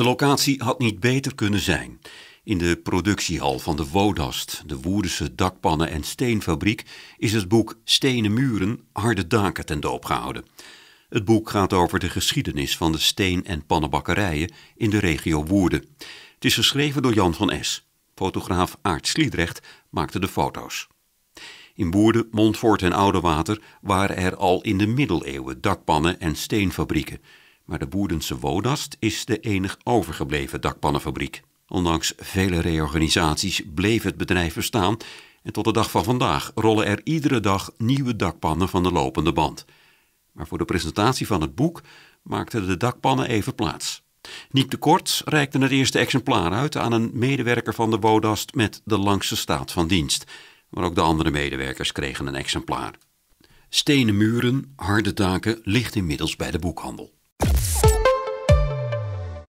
De locatie had niet beter kunnen zijn. In de productiehal van de Wodast, de Woerdense dakpannen- en steenfabriek, is het boek Stenen muren, harde daken ten doop gehouden. Het boek gaat over de geschiedenis van de steen- en pannenbakkerijen in de regio Woerden. Het is geschreven door Jan van Es. Fotograaf Aart Sliedrecht maakte de foto's. In Woerden, Montfort en Oudewater waren er al in de middeleeuwen dakpannen en steenfabrieken. Maar de Boerdense Wodast is de enig overgebleven dakpannenfabriek. Ondanks vele reorganisaties bleef het bedrijf bestaan en tot de dag van vandaag rollen er iedere dag nieuwe dakpannen van de lopende band. Maar voor de presentatie van het boek maakten de dakpannen even plaats. Niet de Kort reikte het eerste exemplaar uit aan een medewerker van de Wodast met de langste staat van dienst. Maar ook de andere medewerkers kregen een exemplaar. Stenen muren, harde daken ligt inmiddels bij de boekhandel.